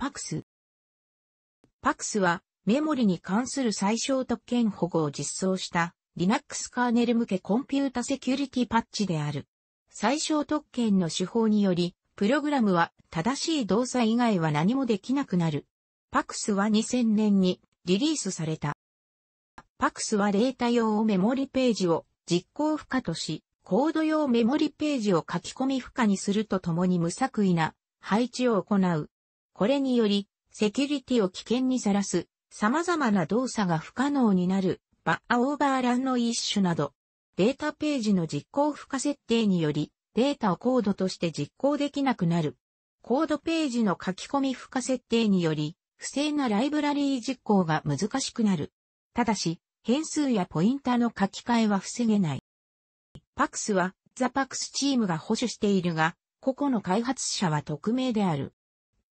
パクス。パクスはメモリに関する最小特権保護を実装した Linux カーネル向けコンピュータセキュリティパッチである。最小特権の手法により、プログラムは正しい動作以外は何もできなくなる。パクスは2000年にリリースされた。パクスはデータ用メモリページを実行不可とし、コード用メモリページを書き込み負荷にするとともに無作為な配置を行うこれにより、セキュリティを危険にさらす、様々な動作が不可能になる、バッアオーバーランの一種など、データページの実行負荷設定により、データをコードとして実行できなくなる。コードページの書き込み負荷設定により、不正なライブラリー実行が難しくなる。ただし、変数やポインターの書き換えは防げない。パクスは、ザパクスチームが保守しているが、個々の開発者は匿名である。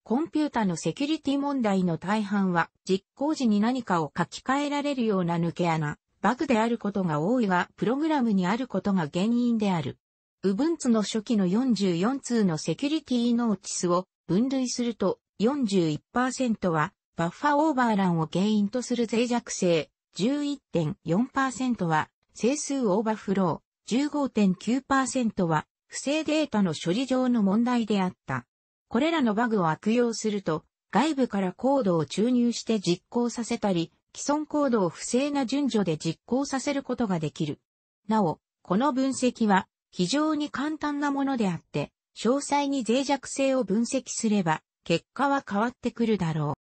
コンピュータのセキュリティ問題の大半は実行時に何かを書き換えられるような抜け穴、バグであることが多いが、プログラムにあることが原因である。Ubuntu の初期の44通のセキュリティノーチスを分類すると41%はバッファオーバーランを原因とする脆弱性、11.4%は整数オーバーフロー、15.9%は不正データの処理上の問題であった。これらのバグを悪用すると、外部からコードを注入して実行させたり、既存コードを不正な順序で実行させることができる。なお、この分析は非常に簡単なものであって、詳細に脆弱性を分析すれば、結果は変わってくるだろ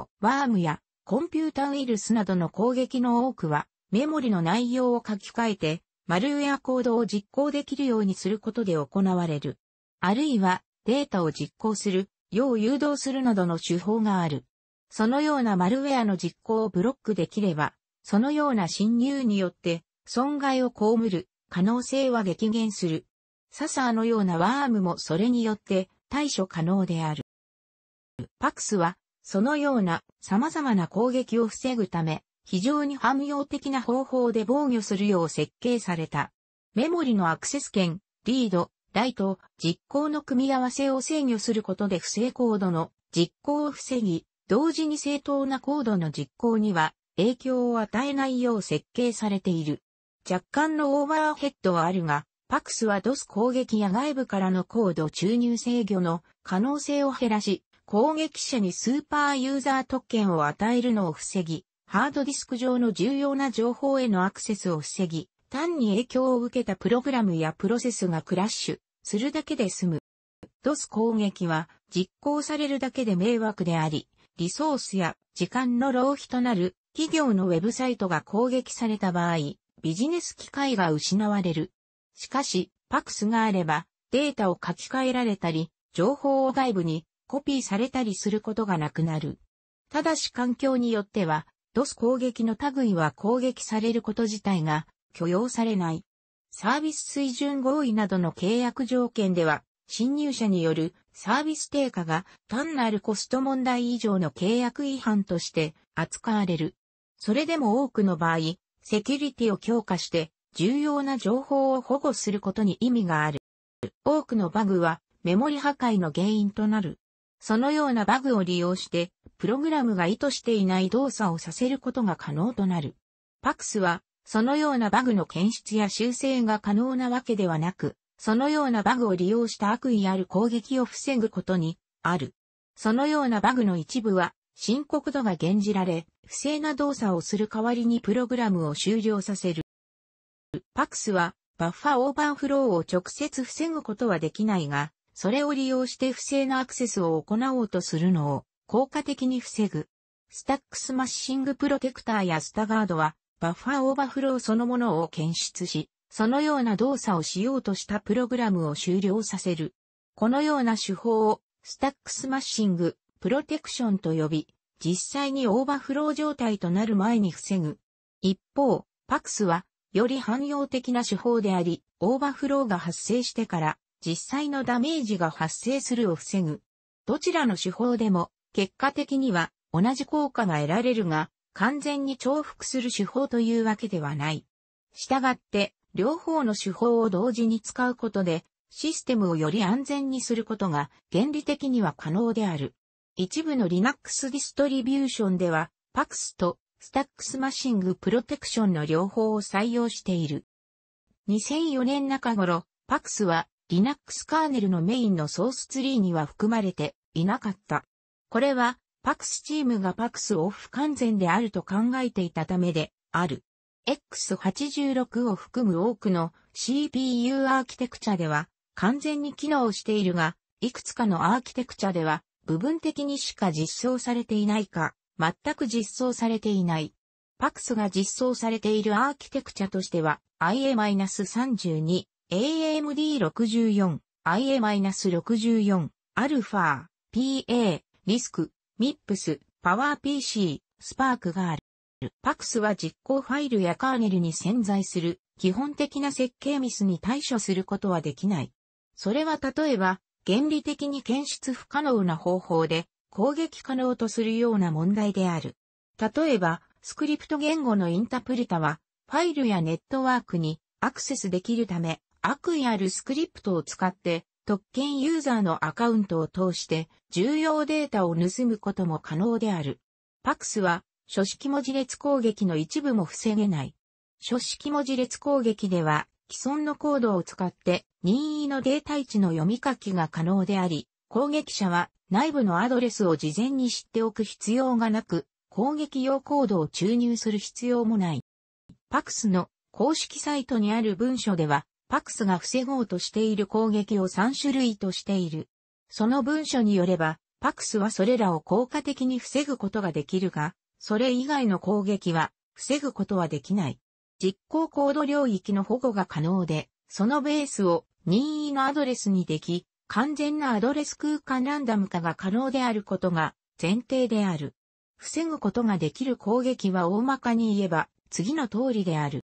う。ワームやコンピュータウイルスなどの攻撃の多くは、メモリの内容を書き換えて、マルウェアコードを実行できるようにすることで行われる。あるいは、データを実行する、よう誘導するなどの手法がある。そのようなマルウェアの実行をブロックできれば、そのような侵入によって損害を被る可能性は激減する。ササーのようなワームもそれによって対処可能である。パクスは、そのような様々な攻撃を防ぐため、非常に汎用的な方法で防御するよう設計された。メモリのアクセス権、リード、ライと実行の組み合わせを制御することで不正コードの実行を防ぎ、同時に正当なコードの実行には影響を与えないよう設計されている。若干のオーバーヘッドはあるが、パクスはドス攻撃や外部からのコード注入制御の可能性を減らし、攻撃者にスーパーユーザー特権を与えるのを防ぎ、ハードディスク上の重要な情報へのアクセスを防ぎ、単に影響を受けたプログラムやプロセスがクラッシュ、するだけで済む。DOS 攻撃は実行されるだけで迷惑であり、リソースや時間の浪費となる企業のウェブサイトが攻撃された場合、ビジネス機会が失われる。しかし、パクスがあればデータを書き換えられたり、情報を外部にコピーされたりすることがなくなる。ただし環境によっては、DOS 攻撃の類は攻撃されること自体が許容されない。サービス水準合意などの契約条件では、侵入者によるサービス低下が単なるコスト問題以上の契約違反として扱われる。それでも多くの場合、セキュリティを強化して重要な情報を保護することに意味がある。多くのバグはメモリ破壊の原因となる。そのようなバグを利用して、プログラムが意図していない動作をさせることが可能となる。パクスはそのようなバグの検出や修正が可能なわけではなく、そのようなバグを利用した悪意ある攻撃を防ぐことに、ある。そのようなバグの一部は、深刻度が減じられ、不正な動作をする代わりにプログラムを終了させる。パクスは、バッファオーバーフローを直接防ぐことはできないが、それを利用して不正なアクセスを行おうとするのを効果的に防ぐ。スタックスマッシングプロテクターやスタガードはバッファーオーバーフローそのものを検出し、そのような動作をしようとしたプログラムを終了させる。このような手法をスタックスマッシング、プロテクションと呼び、実際にオーバーフロー状態となる前に防ぐ。一方、パクスは、より汎用的な手法であり、オーバーフローが発生してから、実際のダメージが発生するを防ぐ。どちらの手法でも、結果的には同じ効果が得られるが、完全に重複する手法というわけではない。したがって、両方の手法を同時に使うことで、システムをより安全にすることが原理的には可能である。一部の Linux ディストリビューションでは、PAX と Stack マシングプロテクションの両方を採用している。2004年中頃、PAX は Linux カーネルのメインのソースツリーには含まれていなかった。これはパクスチームがパクスを不完全であると考えていたためである。X86 を含む多くの CPU アーキテクチャでは完全に機能しているが、いくつかのアーキテクチャでは部分的にしか実装されていないか、全く実装されていない。パクスが実装されているアーキテクチャとしては IA-32、AMD64、IA-64、アルファ、PA、リスク、MIPS、p o パワー PC、スパークがある。パクスは実行ファイルやカーネルに潜在する基本的な設計ミスに対処することはできない。それは例えば、原理的に検出不可能な方法で攻撃可能とするような問題である。例えば、スクリプト言語のインタプリタは、ファイルやネットワークにアクセスできるため、悪意あるスクリプトを使って特権ユーザーのアカウントを通して重要データを盗むことも可能である。パクスは書式文字列攻撃の一部も防げない。書式文字列攻撃では既存のコードを使って任意のデータ位置の読み書きが可能であり、攻撃者は内部のアドレスを事前に知っておく必要がなく、攻撃用コードを注入する必要もない。パクスの公式サイトにある文書では、パクスが防ごうとしている攻撃を3種類としている。その文書によれば、パクスはそれらを効果的に防ぐことができるが、それ以外の攻撃は防ぐことはできない。実行コード領域の保護が可能で、そのベースを任意のアドレスにでき、完全なアドレス空間ランダム化が可能であることが前提である。防ぐことができる攻撃は大まかに言えば次の通りである。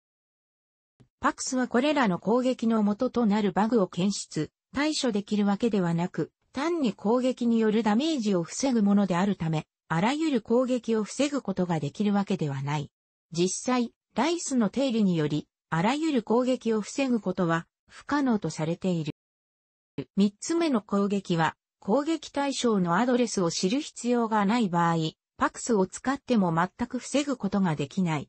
パクスはこれらの攻撃の元となるバグを検出、対処できるわけではなく、単に攻撃によるダメージを防ぐものであるため、あらゆる攻撃を防ぐことができるわけではない。実際、ライスの定理により、あらゆる攻撃を防ぐことは不可能とされている。三つ目の攻撃は、攻撃対象のアドレスを知る必要がない場合、パクスを使っても全く防ぐことができない。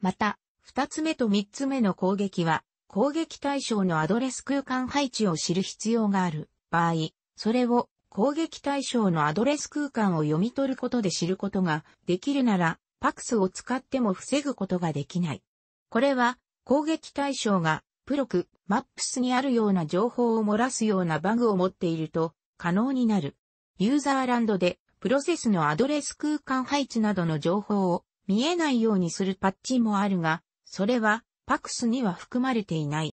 また、二つ目と三つ目の攻撃は、攻撃対象のアドレス空間配置を知る必要がある場合、それを攻撃対象のアドレス空間を読み取ることで知ることができるなら、パクスを使っても防ぐことができない。これは、攻撃対象が、プロク、マップスにあるような情報を漏らすようなバグを持っていると、可能になる。ユーザーランドで、プロセスのアドレス空間配置などの情報を見えないようにするパッチもあるが、それは、パクスには含まれていない。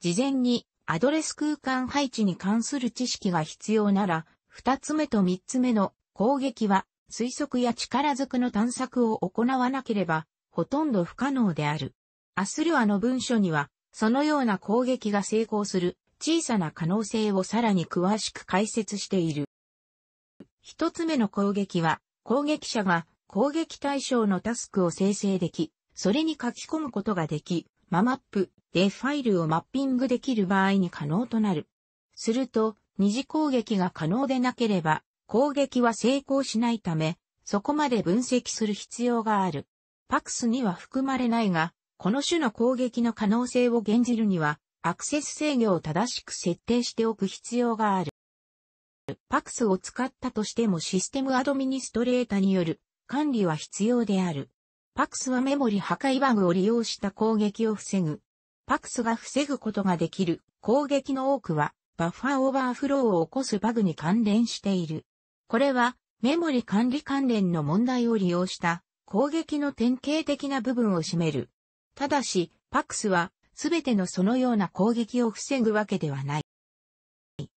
事前に、アドレス空間配置に関する知識が必要なら、二つ目と三つ目の攻撃は、推測や力づくの探索を行わなければ、ほとんど不可能である。アスルアの文書には、そのような攻撃が成功する小さな可能性をさらに詳しく解説している。一つ目の攻撃は、攻撃者が攻撃対象のタスクを生成でき、それに書き込むことができ、ママップでファイルをマッピングできる場合に可能となる。すると、二次攻撃が可能でなければ、攻撃は成功しないため、そこまで分析する必要がある。パクスには含まれないが、この種の攻撃の可能性を現じるには、アクセス制御を正しく設定しておく必要がある。パクスを使ったとしてもシステムアドミニストレータによる管理は必要である。パクスはメモリ破壊バグを利用した攻撃を防ぐ。パクスが防ぐことができる攻撃の多くは、バッファーオーバーフローを起こすバグに関連している。これは、メモリ管理関連の問題を利用した攻撃の典型的な部分を占める。ただし、パクスは、すべてのそのような攻撃を防ぐわけではない。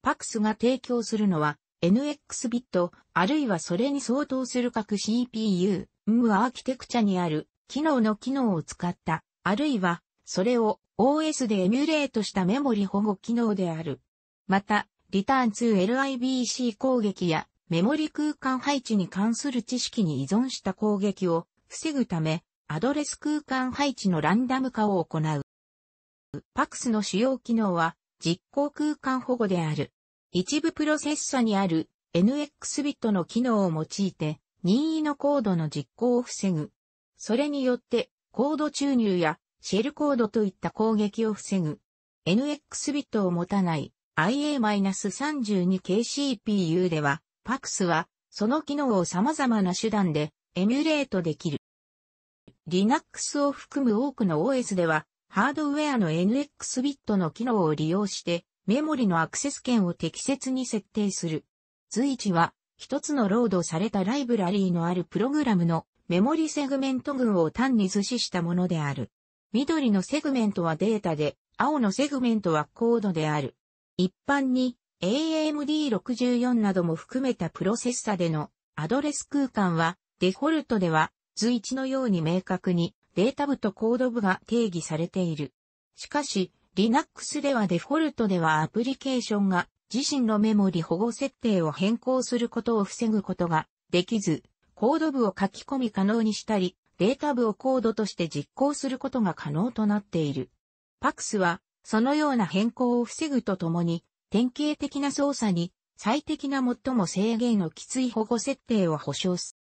パクスが提供するのは、NX ビット、あるいはそれに相当する各 CPU、u アーキテクチャにある機能の機能を使った、あるいは、それを OS でエミュレートしたメモリ保護機能である。また、リターン 2LIBC 攻撃やメモリ空間配置に関する知識に依存した攻撃を防ぐため、アドレス空間配置のランダム化を行う。PAX の主要機能は実行空間保護である。一部プロセッサにある NX ビットの機能を用いて任意のコードの実行を防ぐ。それによって、コード注入やシェルコードといった攻撃を防ぐ。NX ビットを持たない IA-32 k CPU では、PAX は、その機能を様々な手段でエミュレートできる。Linux を含む多くの OS では、ハードウェアの NX ビットの機能を利用して、メモリのアクセス権を適切に設定する。随一は、一つのロードされたライブラリーのあるプログラムのメモリセグメント群を単に図示したものである。緑のセグメントはデータで、青のセグメントはコードである。一般に AMD64 なども含めたプロセッサでのアドレス空間はデフォルトでは図1のように明確にデータ部とコード部が定義されている。しかし Linux ではデフォルトではアプリケーションが自身のメモリ保護設定を変更することを防ぐことができず、コード部を書き込み可能にしたり、データ部をコードとして実行することが可能となっている。パクスは、そのような変更を防ぐとともに、典型的な操作に最適な最も制限のきつい保護設定を保証す。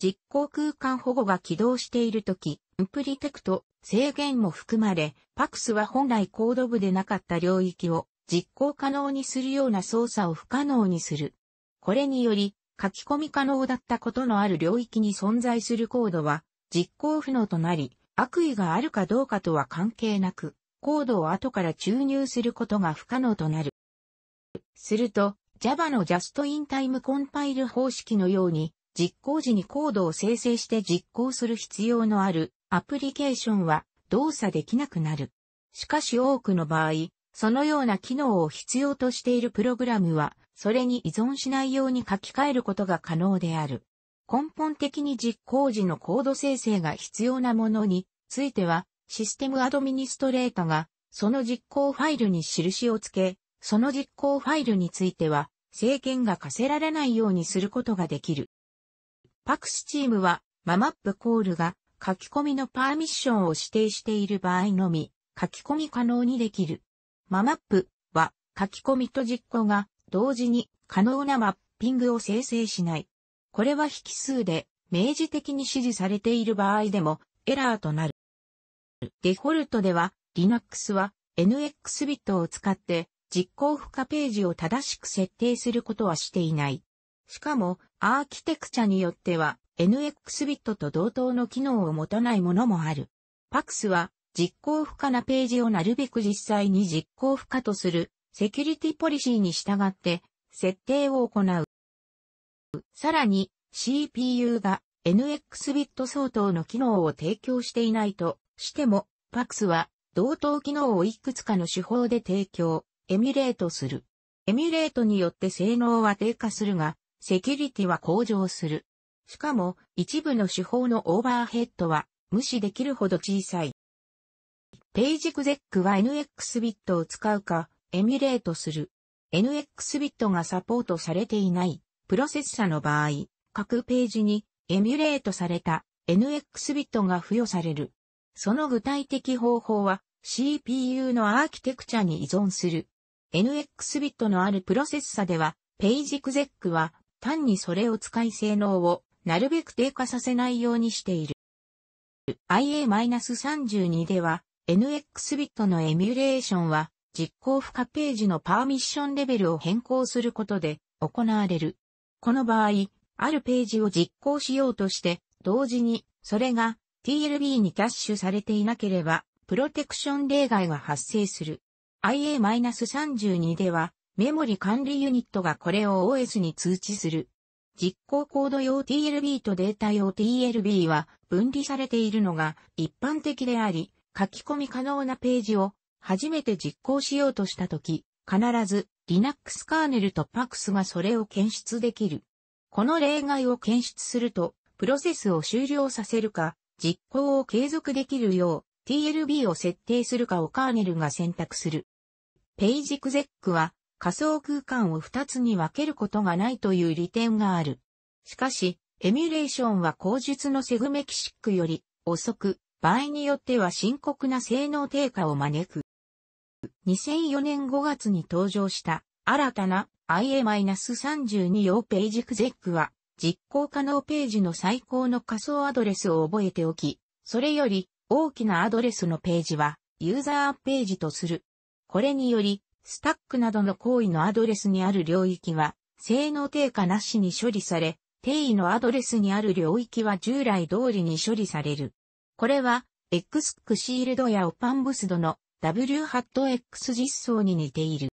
実行空間保護が起動しているとき、プリテクト制限も含まれ、パクスは本来コード部でなかった領域を実行可能にするような操作を不可能にする。これにより、書き込み可能だったことのある領域に存在するコードは、実行不能となり、悪意があるかどうかとは関係なく、コードを後から注入することが不可能となる。すると、Java の Just in Time コンパイル方式のように、実行時にコードを生成して実行する必要のあるアプリケーションは動作できなくなる。しかし多くの場合、そのような機能を必要としているプログラムは、それに依存しないように書き換えることが可能である。根本的に実行時のコード生成が必要なものについては、システムアドミニストレータが、その実行ファイルに印をつけ、その実行ファイルについては、制限が課せられないようにすることができる。パクスチームは、ママップコールが書き込みのパーミッションを指定している場合のみ、書き込み可能にできる。ママップは書き込みと実行が同時に可能なマッピングを生成しない。これは引数で明示的に指示されている場合でもエラーとなる。デフォルトでは Linux は NX ビットを使って実行負荷ページを正しく設定することはしていない。しかもアーキテクチャによっては NX ビットと同等の機能を持たないものもある。PAX は実行不可なページをなるべく実際に実行不可とするセキュリティポリシーに従って設定を行う。さらに CPU が NX ビット相当の機能を提供していないとしても PAX は同等機能をいくつかの手法で提供、エミュレートする。エミュレートによって性能は低下するが、セキュリティは向上する。しかも、一部の手法のオーバーヘッドは無視できるほど小さい。ページクゼックは NX ビットを使うか、エミュレートする。NX ビットがサポートされていない、プロセッサの場合、各ページにエミュレートされた NX ビットが付与される。その具体的方法は CPU のアーキテクチャに依存する。NX ビットのあるプロセッサでは、ページクゼックは単にそれを使い性能をなるべく低下させないようにしている。IA-32 では NX ビットのエミュレーションは、実行負荷ページのパーミッションレベルを変更することで行われる。この場合、あるページを実行しようとして、同時に、それが TLB にキャッシュされていなければ、プロテクション例外が発生する。IA-32 では、メモリ管理ユニットがこれを OS に通知する。実行コード用 TLB とデータ用 TLB は分離されているのが一般的であり、書き込み可能なページを初めて実行しようとしたとき、必ず Linux カーネルと PAX がそれを検出できる。この例外を検出すると、プロセスを終了させるか、実行を継続できるよう TLB を設定するかをカーネルが選択する。ページクゼックは仮想空間を2つに分けることがないという利点がある。しかし、エミュレーションは口述のセグメキシックより遅く、場合によっては深刻な性能低下を招く。2004年5月に登場した新たな IA-32 用ページクゼックは実行可能ページの最高の仮想アドレスを覚えておき、それより大きなアドレスのページはユーザーページとする。これによりスタックなどの行為のアドレスにある領域は性能低下なしに処理され、定位のアドレスにある領域は従来通りに処理される。これは、X クシールドやオパンブスドの W ハット X 実装に似ている。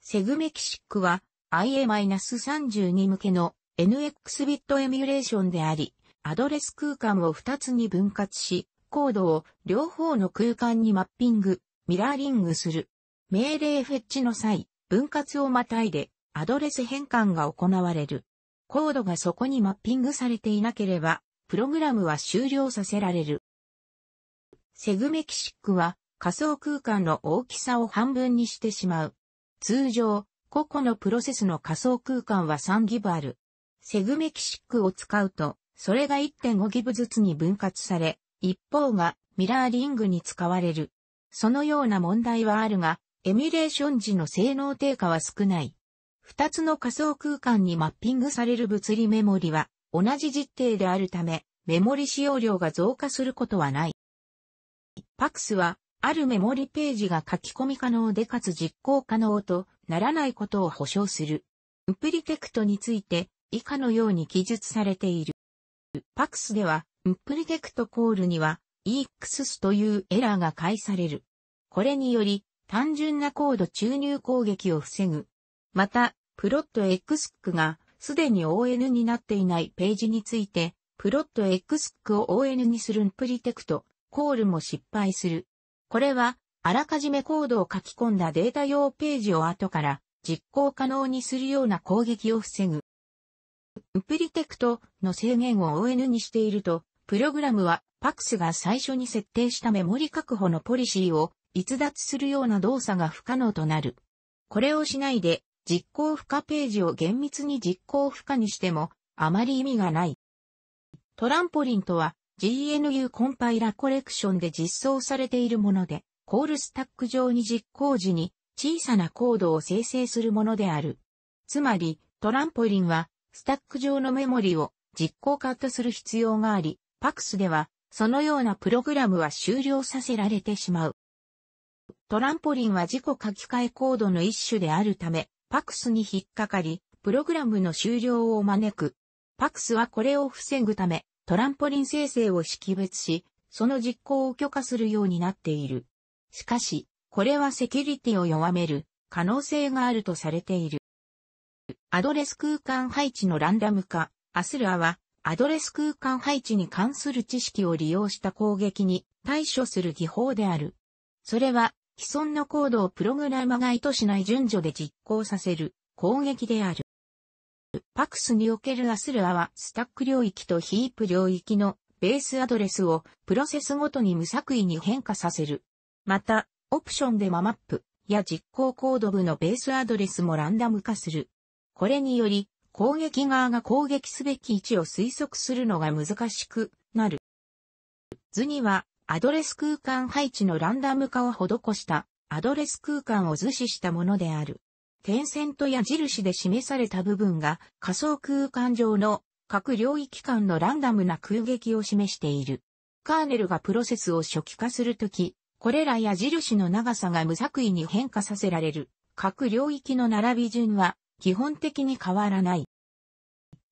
セグメキシックは IA-32 向けの NX ビットエミュレーションであり、アドレス空間を2つに分割し、コードを両方の空間にマッピング、ミラーリングする。命令フェッチの際、分割をまたいで、アドレス変換が行われる。コードがそこにマッピングされていなければ、プログラムは終了させられる。セグメキシックは仮想空間の大きさを半分にしてしまう。通常、個々のプロセスの仮想空間は3ギブある。セグメキシックを使うと、それが1.5ギブずつに分割され、一方がミラーリングに使われる。そのような問題はあるが、エミュレーション時の性能低下は少ない。二つの仮想空間にマッピングされる物理メモリは、同じ実定であるため、メモリ使用量が増加することはない。パクスは、あるメモリページが書き込み可能でかつ実行可能とならないことを保証する。ウプリテクトについて以下のように記述されている。パクスでは、ウプリテクトコールには EXS というエラーが返される。これにより、単純なコード注入攻撃を防ぐ。また、プロット XQ がすでに ON になっていないページについて、プロット XQ を ON にするプリテクト、コールも失敗する。これは、あらかじめコードを書き込んだデータ用ページを後から実行可能にするような攻撃を防ぐ。プリテクトの制限を ON にしていると、プログラムは PAX が最初に設定したメモリ確保のポリシーを逸脱するような動作が不可能となる。これをしないで実行負荷ページを厳密に実行負荷にしても、あまり意味がない。トランポリンとは、GNU コンパイラコレクションで実装されているもので、コールスタック上に実行時に小さなコードを生成するものである。つまり、トランポリンは、スタック上のメモリを実行カットする必要があり、パクスでは、そのようなプログラムは終了させられてしまう。トランポリンは自己書き換えコードの一種であるため、パクスに引っかかり、プログラムの終了を招く。パクスはこれを防ぐため、トランポリン生成を識別し、その実行を許可するようになっている。しかし、これはセキュリティを弱める可能性があるとされている。アドレス空間配置のランダム化、アスラは、アドレス空間配置に関する知識を利用した攻撃に対処する技法である。それは、既存のコードをプログラマが意図しない順序で実行させる攻撃である。パクスにおけるアスルアはスタック領域とヒープ領域のベースアドレスをプロセスごとに無作為に変化させる。また、オプションでママップや実行コード部のベースアドレスもランダム化する。これにより、攻撃側が攻撃すべき位置を推測するのが難しくなる。図には、アドレス空間配置のランダム化を施したアドレス空間を図示したものである。点線と矢印で示された部分が仮想空間上の各領域間のランダムな空撃を示している。カーネルがプロセスを初期化するとき、これら矢印の長さが無作為に変化させられる。各領域の並び順は基本的に変わらない。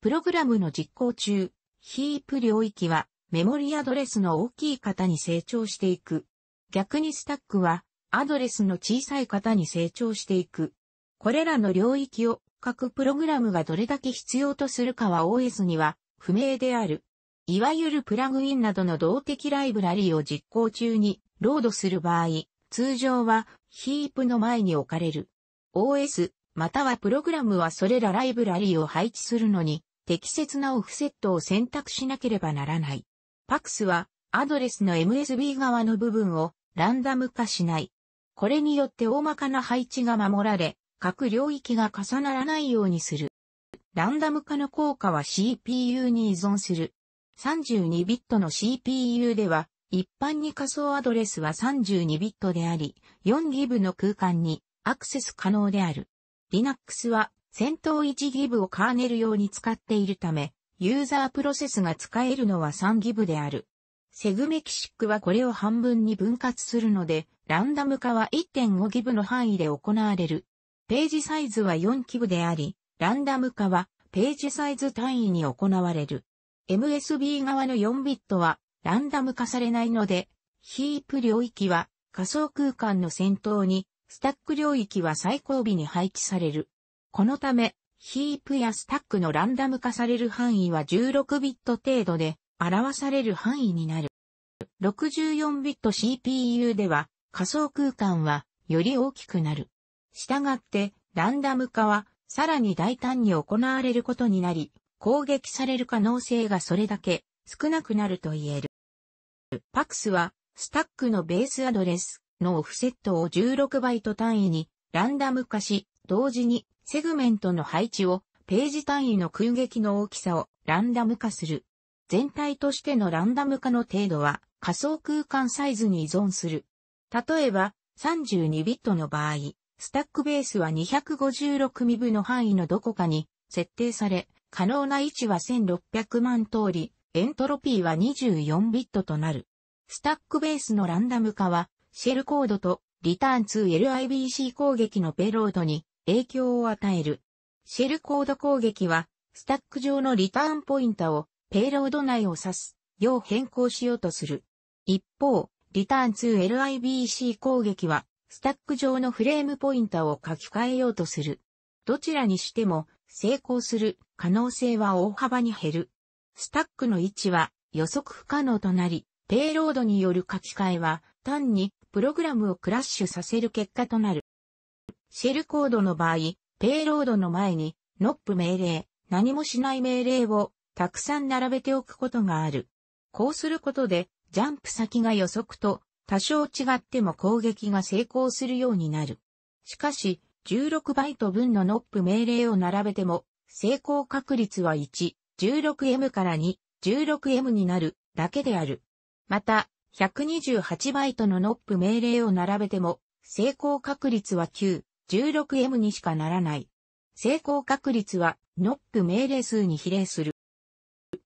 プログラムの実行中、ヒープ領域はメモリアドレスの大きい型に成長していく。逆にスタックは、アドレスの小さい型に成長していく。これらの領域を各プログラムがどれだけ必要とするかは OS には不明である。いわゆるプラグインなどの動的ライブラリを実行中にロードする場合、通常はヒープの前に置かれる。OS、またはプログラムはそれらライブラリを配置するのに適切なオフセットを選択しなければならない。パクスは、アドレスの MSB 側の部分をランダム化しない。これによって大まかな配置が守られ、各領域が重ならないようにする。ランダム化の効果は CPU に依存する。32ビットの CPU では、一般に仮想アドレスは32ビットであり、4ギブの空間にアクセス可能である。Linux は先頭1ギブをカーネル用に使っているため、ユーザープロセスが使えるのは3ギブである。セグメキシックはこれを半分に分割するので、ランダム化は1.5ギブの範囲で行われる。ページサイズは4ギブであり、ランダム化はページサイズ単位に行われる。MSB 側の4ビットはランダム化されないので、ヒープ領域は仮想空間の先頭に、スタック領域は最後尾に配置される。このため、ヒープやスタックのランダム化される範囲は16ビット程度で表される範囲になる。64ビット CPU では仮想空間はより大きくなる。したがってランダム化はさらに大胆に行われることになり、攻撃される可能性がそれだけ少なくなると言える。パクスはスタックのベースアドレスのオフセットを16バイト単位にランダム化し、同時にセグメントの配置をページ単位の空撃の大きさをランダム化する。全体としてのランダム化の程度は仮想空間サイズに依存する。例えば、32ビットの場合、スタックベースは256ミブの範囲のどこかに設定され、可能な位置は1600万通り、エントロピーは24ビットとなる。スタックベースのランダム化は、シェルコードとリターン 2LIBC 攻撃のペロードに影響を与える。シェルコード攻撃は、スタック上のリターンポインタをペイロード内を指す、よう変更しようとする。一方、リターン 2LIBC 攻撃は、スタック上のフレームポインタを書き換えようとする。どちらにしても、成功する可能性は大幅に減る。スタックの位置は予測不可能となり、ペイロードによる書き換えは単にプログラムをクラッシュさせる結果となる。シェルコードの場合、ペイロードの前に、ノップ命令、何もしない命令を、たくさん並べておくことがある。こうすることで、ジャンプ先が予測と、多少違っても攻撃が成功するようになる。しかし、16バイト分のノップ命令を並べても、成功確率は1、16M から2、16M になるだけである。また、128バイトのノップ命令を並べても、成功確率は9、16M にしかならない。成功確率は、ノック命令数に比例する。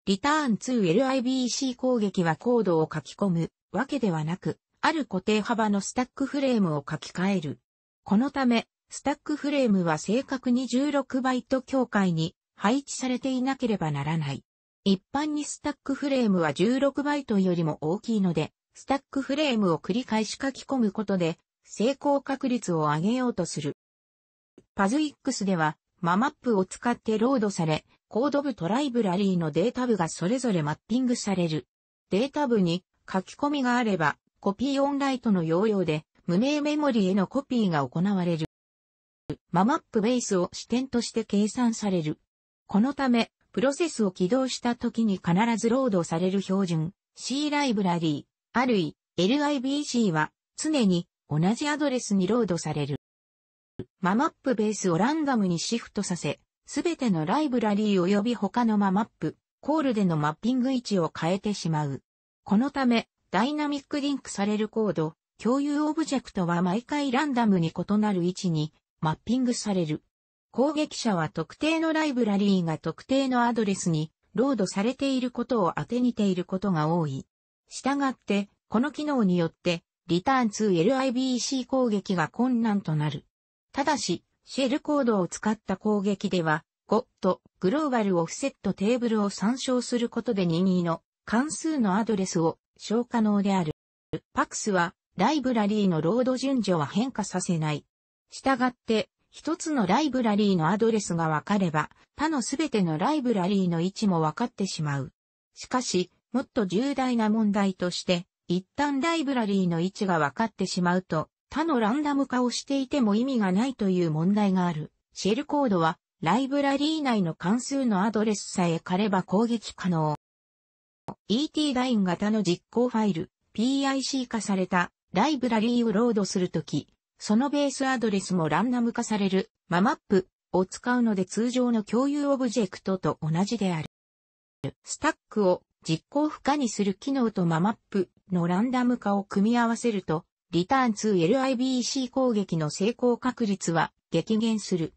リターン 2LIBC 攻撃はコードを書き込むわけではなく、ある固定幅のスタックフレームを書き換える。このため、スタックフレームは正確に16バイト境界に配置されていなければならない。一般にスタックフレームは16バイトよりも大きいので、スタックフレームを繰り返し書き込むことで、成功確率を上げようとする。パズイックスでは、ママップを使ってロードされ、コード部とライブラリーのデータ部がそれぞれマッピングされる。データ部に書き込みがあれば、コピーオンライトの要領で、無名メモリへのコピーが行われる。ママップベースを視点として計算される。このため、プロセスを起動した時に必ずロードされる標準、C ライブラリー、あるい、LIBC は、常に同じアドレスにロードされる。ママップベースをランダムにシフトさせ、すべてのライブラリー及び他のママップ、コールでのマッピング位置を変えてしまう。このため、ダイナミックリンクされるコード、共有オブジェクトは毎回ランダムに異なる位置にマッピングされる。攻撃者は特定のライブラリーが特定のアドレスにロードされていることを当てにていることが多い。したがって、この機能によってリターン 2LIBC 攻撃が困難となる。ただし、シェルコードを使った攻撃では、5とグローバルオフセットテーブルを参照することで22の関数のアドレスを消可能である。パクスはライブラリーのロード順序は変化させない。したがって、一つのライブラリーのアドレスが分かれば、他のすべてのライブラリーの位置も分かってしまう。しかし、もっと重大な問題として、一旦ライブラリーの位置が分かってしまうと、他のランダム化をしていても意味がないという問題がある。シェルコードは、ライブラリー内の関数のアドレスさえ借れば攻撃可能。ET ライン型の実行ファイル、PIC 化されたライブラリーをロードするとき、そのベースアドレスもランダム化される、ママップを使うので通常の共有オブジェクトと同じである。スタックを実行不可にする機能とママップのランダム化を組み合わせると、リターン 2LIBC 攻撃の成功確率は激減する。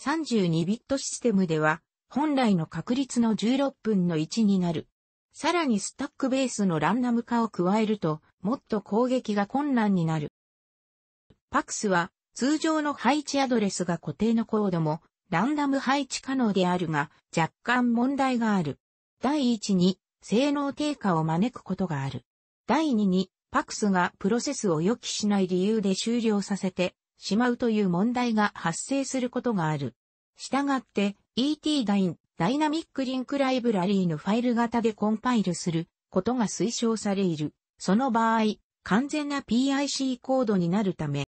32ビットシステムでは、本来の確率の16分の1になる。さらにスタックベースのランダム化を加えると、もっと攻撃が困難になる。パクスは、通常の配置アドレスが固定のコードも、ランダム配置可能であるが、若干問題がある。第一に、性能低下を招くことがある。第二に、パクスがプロセスを予期しない理由で終了させてしまうという問題が発生することがある。したがって、etdyn ダイナミックリンクライブラリーのファイル型でコンパイルすることが推奨されいる。その場合、完全な PIC コードになるため。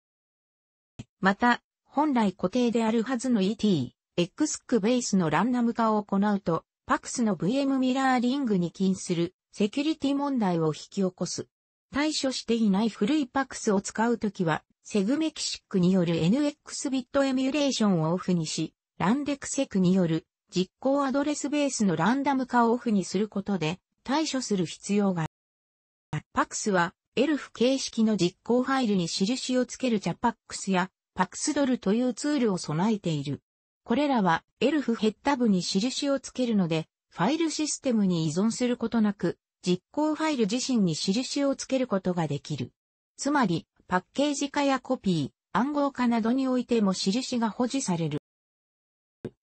また、本来固定であるはずの ET、XQ ベースのランダム化を行うと、パクスの VM ミラーリングに起因するセキュリティ問題を引き起こす。対処していない古いパクスを使うときは、セグメキシックによる NX ビットエミュレーションをオフにし、ランデクセクによる実行アドレスベースのランダム化をオフにすることで対処する必要がある。パクスはエルフ形式の実行ファイルに印をつける JAPAX やパクスドルというツールを備えている。これらはエルフヘッダ部に印をつけるので、ファイルシステムに依存することなく、実行ファイル自身に印をつけることができる。つまり、パッケージ化やコピー、暗号化などにおいても印が保持される。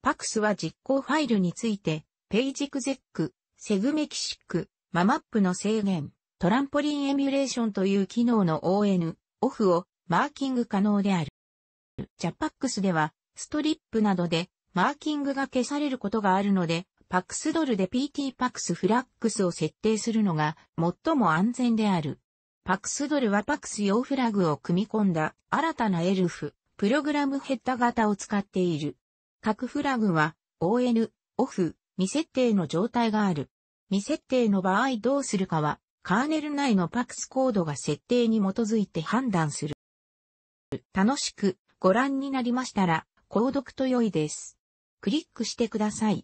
パクスは実行ファイルについて、ページクゼック、セグメキシック、ママップの制限、トランポリンエミュレーションという機能の ON、オフをマーキング可能である。ジャパックスでは、ストリップなどでマーキングが消されることがあるので、パックスドルで PT パックスフラックスを設定するのが最も安全である。パクスドルはパクス用フラグを組み込んだ新たなエルフ、プログラムヘッダ型を使っている。各フラグは ON、オフ、未設定の状態がある。未設定の場合どうするかは、カーネル内のパックスコードが設定に基づいて判断する。楽しくご覧になりましたら、購読と良いです。クリックしてください。